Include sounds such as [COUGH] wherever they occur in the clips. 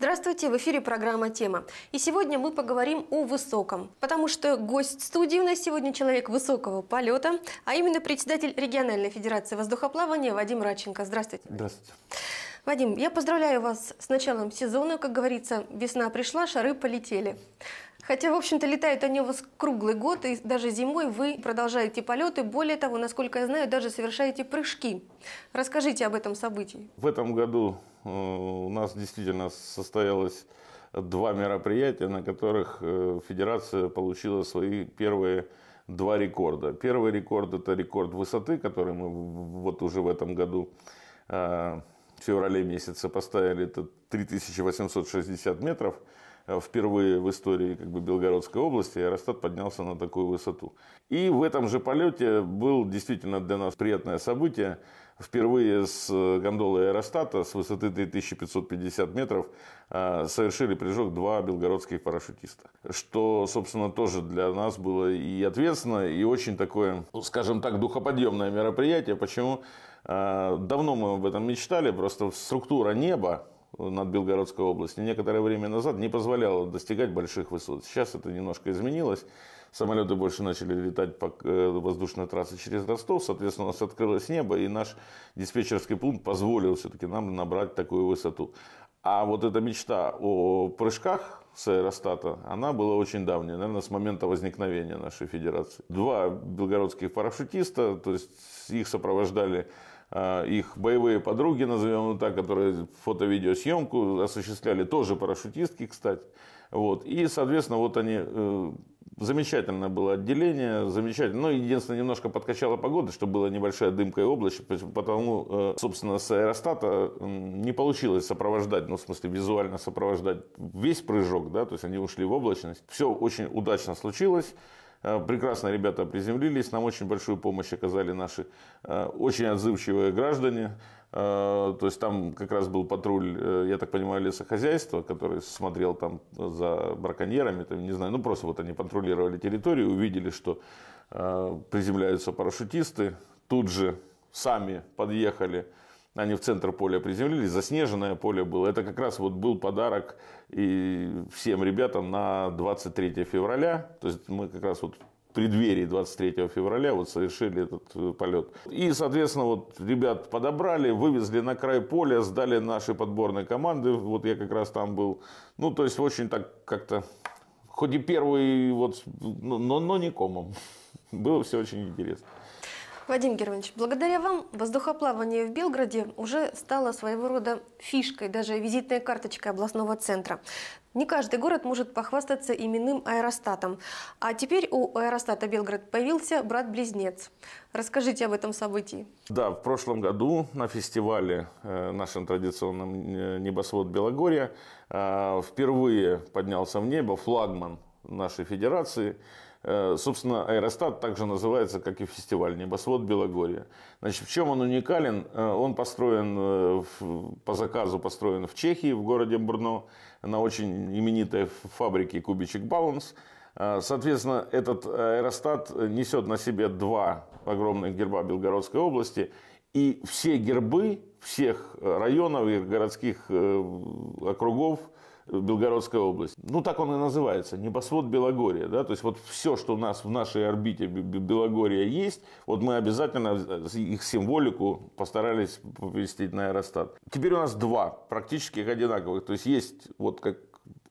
Здравствуйте, в эфире программа «Тема». И сегодня мы поговорим о высоком, потому что гость студии у нас сегодня человек высокого полета, а именно председатель региональной федерации воздухоплавания Вадим Раченко. Здравствуйте. Здравствуйте. Вадим, я поздравляю вас с началом сезона. Как говорится, весна пришла, шары полетели. Хотя, в общем-то, летают они у вас круглый год, и даже зимой вы продолжаете полеты. Более того, насколько я знаю, даже совершаете прыжки. Расскажите об этом событии. В этом году э, у нас действительно состоялось два мероприятия, на которых э, Федерация получила свои первые два рекорда. Первый рекорд – это рекорд высоты, который мы вот уже в этом году э, в феврале месяце поставили это 3860 метров, э, впервые в истории как бы, Белгородской области аэростат поднялся на такую высоту. И в этом же полете было действительно для нас приятное событие. Впервые с э, гондолы аэростата с высоты 3550 метров э, совершили прыжок два белгородских парашютиста. Что, собственно, тоже для нас было и ответственно, и очень такое, ну, скажем так, духоподъемное мероприятие. Почему? Э, давно мы об этом мечтали, просто структура неба над Белгородской областью некоторое время назад не позволяла достигать больших высот. Сейчас это немножко изменилось. Самолеты больше начали летать по э, воздушной трассе через Ростов, соответственно, у нас открылось небо, и наш диспетчерский пункт позволил все-таки нам набрать такую высоту. А вот эта мечта о прыжках с аэростата, она была очень давняя, наверное, с момента возникновения нашей федерации. Два белгородских парашютиста, то есть их сопровождали а, их боевые подруги, назовем ну так, которые фото-видеосъемку осуществляли, тоже парашютистки, кстати. Вот. И, соответственно, вот они э, Замечательное было отделение, замечательно. Но ну, единственное, немножко подкачала погода, что была небольшая дымка и облачность, потому, э, собственно, с аэростата не получилось сопровождать, ну, в смысле, визуально сопровождать весь прыжок, да, то есть они ушли в облачность. Все очень удачно случилось. Э, прекрасно ребята приземлились, нам очень большую помощь оказали наши э, очень отзывчивые граждане. Э, то есть там как раз был патруль, я так понимаю, лесохозяйства, который смотрел там за браконьерами, там, не знаю, ну просто вот они патрулировали территорию, увидели, что приземляются парашютисты, тут же сами подъехали они в центр поля приземлились, заснеженное поле было. Это как раз вот был подарок и всем ребятам на 23 февраля. То есть мы как раз вот в преддверии 23 февраля вот совершили этот э, полет. И, соответственно, вот ребят подобрали, вывезли на край поля, сдали нашей подборной команды. Вот я как раз там был. Ну, то есть очень так как-то, хоть и первый, вот, но, но не комом. [LAUGHS] Было все очень интересно. Вадим Германович, благодаря вам воздухоплавание в Белгороде уже стало своего рода фишкой, даже визитной карточкой областного центра. Не каждый город может похвастаться именным аэростатом. А теперь у аэростата Белгород появился брат-близнец. Расскажите об этом событии. Да, в прошлом году на фестивале э, нашем традиционном э, «Небосвод Белогорья» э, впервые поднялся в небо флагман нашей федерации – Э, собственно, аэростат также называется, как и фестиваль «Небосвод Белогорья». Значит, в чем он уникален? Э, он построен, э, по заказу построен в Чехии, в городе Бурно, на очень именитой фабрике «Кубичек Баланс». Соответственно, этот аэростат несет на себе два огромных герба Белгородской области. И все гербы всех районов и городских округов – Белгородская область. Ну, так он и называется, небосвод Белогория. Да? То есть, вот все, что у нас в нашей орбите Белогория есть, вот мы обязательно их символику постарались поместить на аэростат. Теперь у нас два практически одинаковых. То есть, есть вот как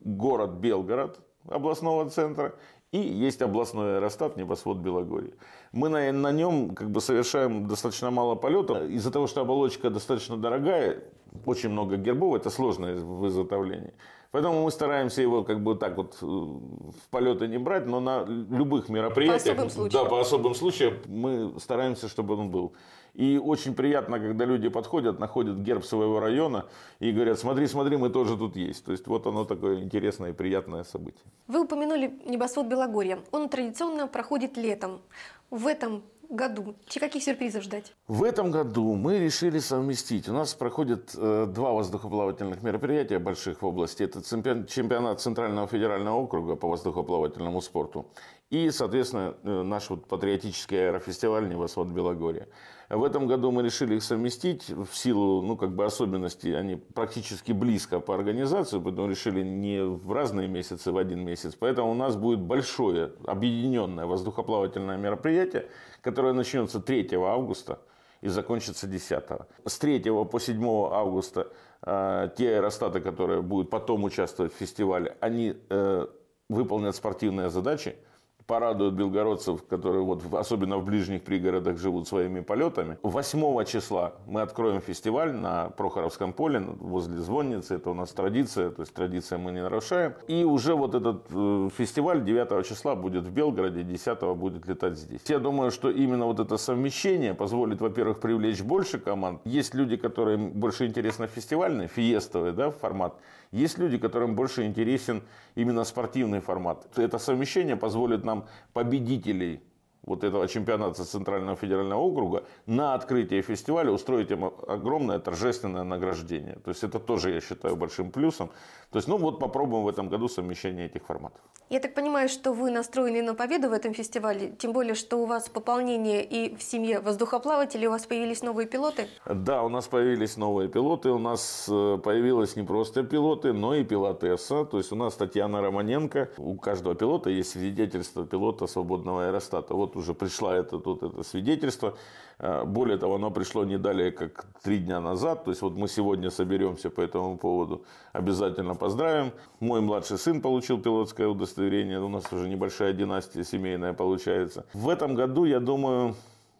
город Белгород, областного центра, и есть областной аэростат «Небосвод Белогорье». Мы на, на нем как бы совершаем достаточно мало полетов. Из-за того, что оболочка достаточно дорогая, очень много гербов, это сложное в изготовлении. Поэтому мы стараемся его как бы так вот э, в полеты не брать, но на любых мероприятиях... По особым случаям. Да, по особым случаям мы стараемся, чтобы он был. И очень приятно, когда люди подходят, находят герб своего района и говорят, смотри, смотри, мы тоже тут есть. То есть вот оно такое интересное и приятное событие. Вы упомянули небосвод Белогорья. Он традиционно проходит летом. В этом году? Каких сюрпризов ждать? В этом году мы решили совместить. У нас проходят э, два воздухоплавательных мероприятия больших в области. Это чемпионат Центрального федерального округа по воздухоплавательному спорту и, соответственно, э, наш вот патриотический аэрофестиваль «Невосход Белогорье». В этом году мы решили их совместить в силу, ну, как бы особенностей, они практически близко по организации, поэтому решили не в разные месяцы, в один месяц. Поэтому у нас будет большое объединенное воздухоплавательное мероприятие, которая начнется 3 августа и закончится 10. С 3 по 7 августа э, те аэростаты, которые будут потом участвовать в фестивале, они э, выполнят спортивные задачи – порадуют белгородцев, которые вот особенно в ближних пригородах живут своими полетами. 8 числа мы откроем фестиваль на Прохоровском поле ну, возле звонницы. Это у нас традиция, то есть традиция мы не нарушаем. И уже вот этот э, фестиваль 9 числа будет в Белгороде, 10 будет летать здесь. Я думаю, что именно вот это совмещение позволит, во-первых, привлечь больше команд. Есть люди, которым больше интересно фестивальный, фиестовый да, формат. Есть люди, которым больше интересен именно спортивный формат. Это совмещение позволит нам нам победителей вот этого чемпионата Центрального федерального округа, на открытие фестиваля устроить им огромное торжественное награждение. То есть это тоже, я считаю, большим плюсом. То есть, ну вот попробуем в этом году совмещение этих форматов. Я так понимаю, что вы настроены на победу в этом фестивале, тем более, что у вас пополнение и в семье воздухоплавателей, у вас появились новые пилоты? Да, у нас появились новые пилоты, у нас э, появилось не просто пилоты, но и пилотесса. То есть у нас Татьяна Романенко, у каждого пилота есть свидетельство пилота свободного аэростата. Вот вот уже пришла это, тут это свидетельство. Э, более того, оно пришло не далее, как три дня назад. То есть, вот мы сегодня соберемся по этому поводу, обязательно поздравим. Мой младший сын получил пилотское удостоверение. У нас уже небольшая династия семейная получается. В этом году, я думаю,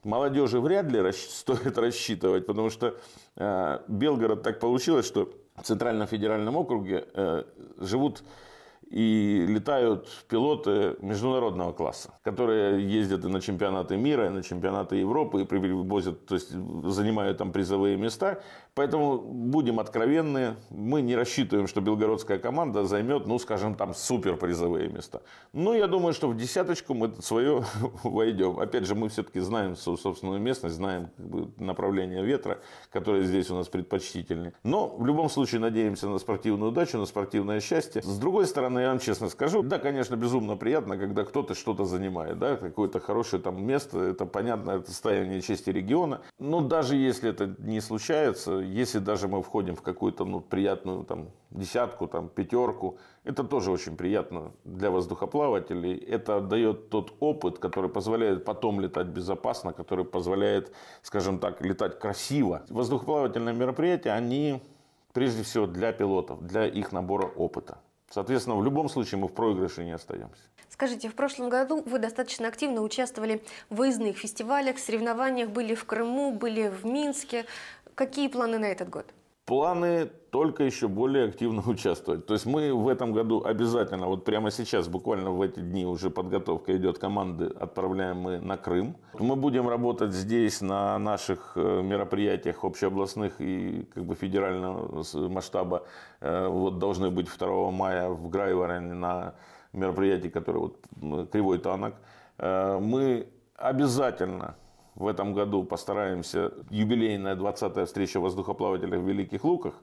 молодежи вряд ли расч... [LAUGHS] стоит рассчитывать, потому что э, Белгород так получилось, что в Центрально-федеральном округе э, живут и летают пилоты международного класса, которые ездят и на чемпионаты мира, и на чемпионаты Европы, и привозят, то есть занимают там призовые места. Поэтому будем откровенны, мы не рассчитываем, что белгородская команда займет, ну, скажем, там супер призовые места. Но ну, я думаю, что в десяточку мы свое [LAUGHS] войдем. Опять же, мы все-таки знаем свою собственную местность, знаем как бы, направление ветра, которое здесь у нас предпочтительнее. Но в любом случае надеемся на спортивную удачу, на спортивное счастье. С другой стороны, я вам честно скажу, да, конечно, безумно приятно, когда кто-то что-то занимает, да, какое-то хорошее там место, это понятно, это состояние чести региона. Но даже если это не случается, если даже мы входим в какую-то ну, приятную там десятку, там пятерку, это тоже очень приятно для воздухоплавателей. Это дает тот опыт, который позволяет потом летать безопасно, который позволяет, скажем так, летать красиво. Воздухоплавательные мероприятия, они прежде всего для пилотов, для их набора опыта. Соответственно, в любом случае мы в проигрыше не остаемся. Скажите, в прошлом году вы достаточно активно участвовали в выездных фестивалях, соревнованиях, были в Крыму, были в Минске. Какие планы на этот год? планы только еще более активно [LAUGHS] участвовать. То есть мы в этом году обязательно, вот прямо сейчас, буквально в эти дни уже подготовка идет команды, отправляем мы на Крым. Мы будем работать здесь на наших э, мероприятиях общеобластных и как бы федерального масштаба. Э, вот должны быть 2 мая в Грайвороне на мероприятии, которое вот Кривой Танок. Э, мы обязательно в этом году постараемся, юбилейная 20-я встреча воздухоплавателей в Великих Луках,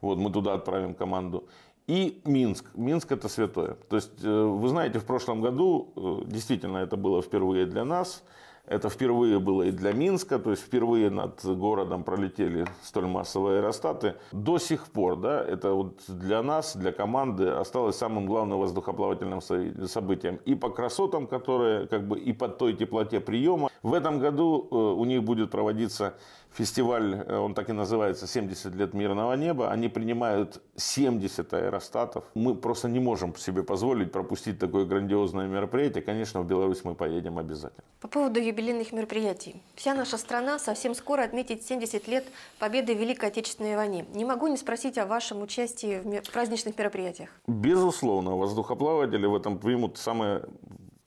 вот мы туда отправим команду. И Минск. Минск это святое. То есть, э, вы знаете, в прошлом году, э, действительно, это было впервые для нас. Это впервые было и для Минска, то есть впервые над городом пролетели столь массовые аэростаты. До сих пор, да, это вот для нас, для команды осталось самым главным воздухоплавательным событием. И по красотам, которые как бы и по той теплоте приема. В этом году э, у них будет проводиться фестиваль, э, он так и называется, 70 лет мирного неба, они принимают 70 аэростатов. Мы просто не можем себе позволить пропустить такое грандиозное мероприятие. Конечно, в Беларусь мы поедем обязательно. По поводу юбилейных мероприятий. Вся наша страна совсем скоро отметит 70 лет победы в Великой Отечественной войне. Не могу не спросить о вашем участии в праздничных мероприятиях. Безусловно, воздухоплаватели в этом примут самое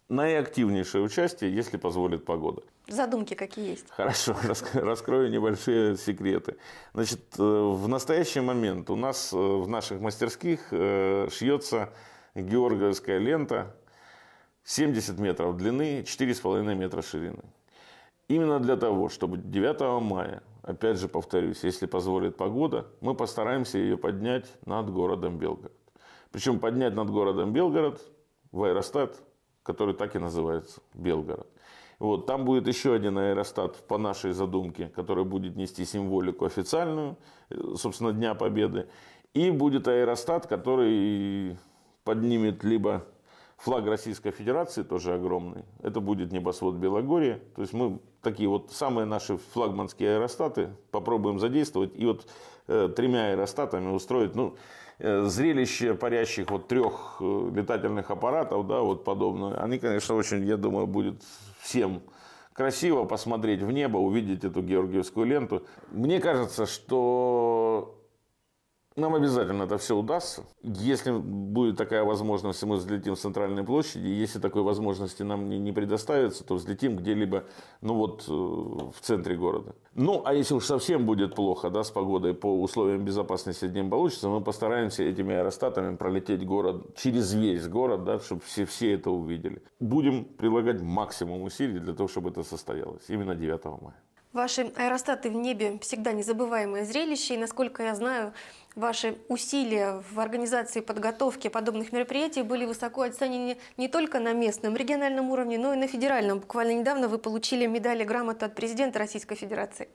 наиактивнейшее участие, если позволит погода. Задумки какие есть? Хорошо, [LAUGHS] раскрою небольшие секреты. Значит, э, в настоящий момент у нас э, в наших мастерских э, шьется георгиевская лента 70 метров длины, 4,5 метра ширины. Именно для того, чтобы 9 мая, опять же повторюсь, если позволит погода, мы постараемся ее поднять над городом Белгород. Причем поднять над городом Белгород в аэростат который так и называется Белгород. Вот, там будет еще один аэростат по нашей задумке, который будет нести символику официальную, э, собственно, Дня Победы. И будет аэростат, который поднимет либо флаг Российской Федерации, тоже огромный. Это будет небосвод Белогория. То есть мы такие вот самые наши флагманские аэростаты попробуем задействовать. И вот э, тремя аэростатами устроить, ну, Э, зрелище парящих вот трех э, летательных аппаратов, да, вот подобное, они, конечно, очень, я думаю, будет всем красиво посмотреть в небо, увидеть эту георгиевскую ленту. Мне кажется, что нам обязательно это все удастся. Если будет такая возможность, мы взлетим в центральной площади. Если такой возможности нам не, предоставится, то взлетим где-либо, ну вот, э, в центре города. Ну, а если уж совсем будет плохо, да, с погодой, по условиям безопасности не получится, мы постараемся этими аэростатами пролететь город, через весь город, да, чтобы все, все это увидели. Будем прилагать максимум усилий для того, чтобы это состоялось. Именно 9 мая. Ваши аэростаты в небе всегда незабываемое зрелище, и, насколько я знаю, ваши усилия в организации подготовки подобных мероприятий были высоко оценены не только на местном, региональном уровне, но и на федеральном. Буквально недавно вы получили медали грамоты от президента Российской Федерации.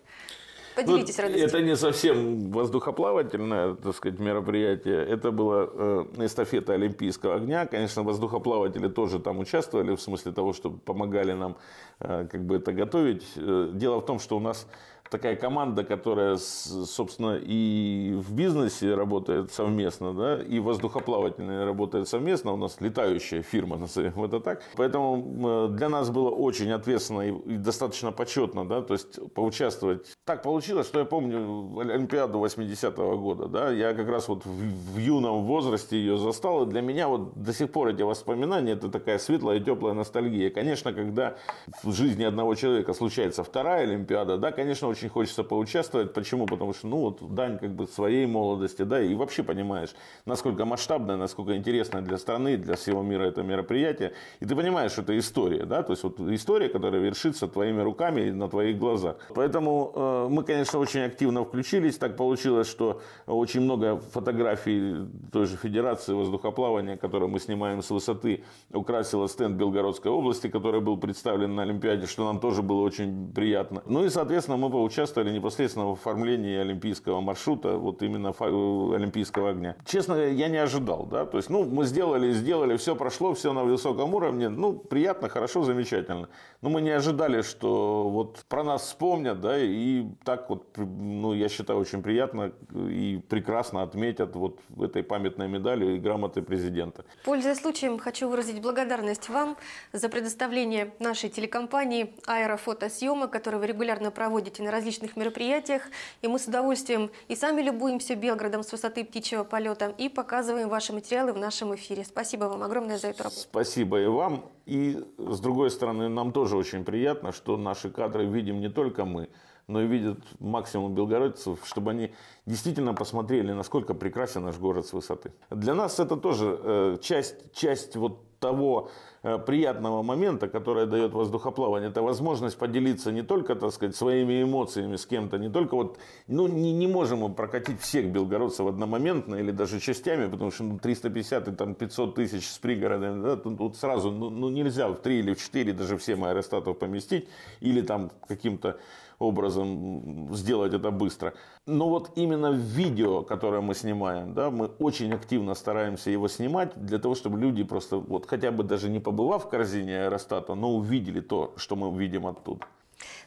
Поделитесь ну, радостью. Это не совсем воздухоплавательное, так сказать, мероприятие. Это была э, эстафета Олимпийского огня. Конечно, воздухоплаватели тоже там участвовали, в смысле того, что помогали нам э, как бы это готовить. Э, дело в том, что у нас такая команда, которая, собственно, и в бизнесе работает совместно, да, и воздухоплавательная работает совместно. У нас летающая фирма, [LAUGHS] назовем это так. Поэтому э, для нас было очень ответственно и достаточно почетно, да, то есть поучаствовать. Так получилось, что я помню Олимпиаду 80-го года, да, я как раз вот в, в юном возрасте ее застал, и для меня вот до сих пор эти воспоминания, это такая светлая и теплая ностальгия. Конечно, когда в жизни одного человека случается вторая Олимпиада, да, конечно, очень очень хочется поучаствовать. Почему? Потому что, ну, вот дань как бы своей молодости, да, и вообще понимаешь, насколько масштабное, насколько интересное для страны, для всего мира это мероприятие. И ты понимаешь, что это история, да, то есть вот история, которая вершится твоими руками на твоих глазах. Поэтому э, мы, конечно, очень активно включились. Так получилось, что очень много фотографий той же Федерации воздухоплавания, которую мы снимаем с высоты, украсила стенд Белгородской области, который был представлен на Олимпиаде, что нам тоже было очень приятно. Ну и, соответственно, мы получили участвовали непосредственно в оформлении олимпийского маршрута, вот именно э, олимпийского огня. Честно, я не ожидал, да, то есть, ну, мы сделали, сделали, все прошло, все на высоком уровне, ну, приятно, хорошо, замечательно. Но мы не ожидали, что вот про нас вспомнят, да, и так вот, ну, я считаю, очень приятно и прекрасно отметят вот этой памятной медалью и грамотой президента. Пользуясь случаем, хочу выразить благодарность вам за предоставление нашей телекомпании аэрофотосъемок, которые вы регулярно проводите на различных мероприятиях. И мы с удовольствием и сами любуемся Белгородом с высоты птичьего полета и показываем ваши материалы в нашем эфире. Спасибо вам огромное за эту работу. Спасибо и вам. И с другой стороны, нам тоже очень приятно, что наши кадры видим не только мы, но и видят максимум белгородцев, чтобы они действительно посмотрели, насколько прекрасен наш город с высоты. Для нас это тоже э, часть, часть вот того э, приятного момента, которое дает воздухоплавание, это возможность поделиться не только, так сказать, своими эмоциями с кем-то, не только вот, ну, не, не можем мы прокатить всех белгородцев одномоментно или даже частями, потому что ну, 350 и там 500 тысяч с пригородами, да, тут, тут сразу, ну, ну, нельзя в 3 или в 4 даже всем аэростатов поместить, или там каким-то образом сделать это быстро. Но вот именно видео, которое мы снимаем, да, мы очень активно стараемся его снимать для того, чтобы люди просто вот хотя бы даже не побывав в корзине аэростата, но увидели то, что мы увидим оттуда.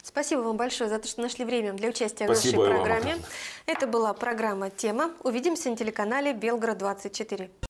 Спасибо вам большое за то, что нашли время для участия Спасибо в нашей программе. Вам. Это была программа «Тема». Увидимся на телеканале «Белгород-24».